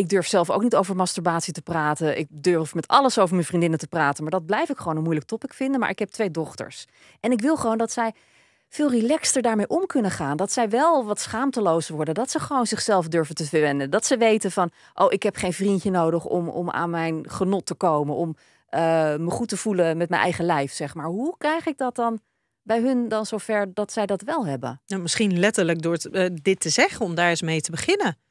Ik durf zelf ook niet over masturbatie te praten. Ik durf met alles over mijn vriendinnen te praten. Maar dat blijf ik gewoon een moeilijk topic vinden. Maar ik heb twee dochters. En ik wil gewoon dat zij veel relaxter daarmee om kunnen gaan. Dat zij wel wat schaamteloos worden. Dat ze gewoon zichzelf durven te verwennen. Dat ze weten van, oh, ik heb geen vriendje nodig om, om aan mijn genot te komen. Om eh, me goed te voelen met mijn eigen lijf, zeg maar. Hoe krijg ik dat dan bij hun dan zover dat zij dat wel hebben? Nou, misschien letterlijk door eh, dit te zeggen, om daar eens mee te beginnen.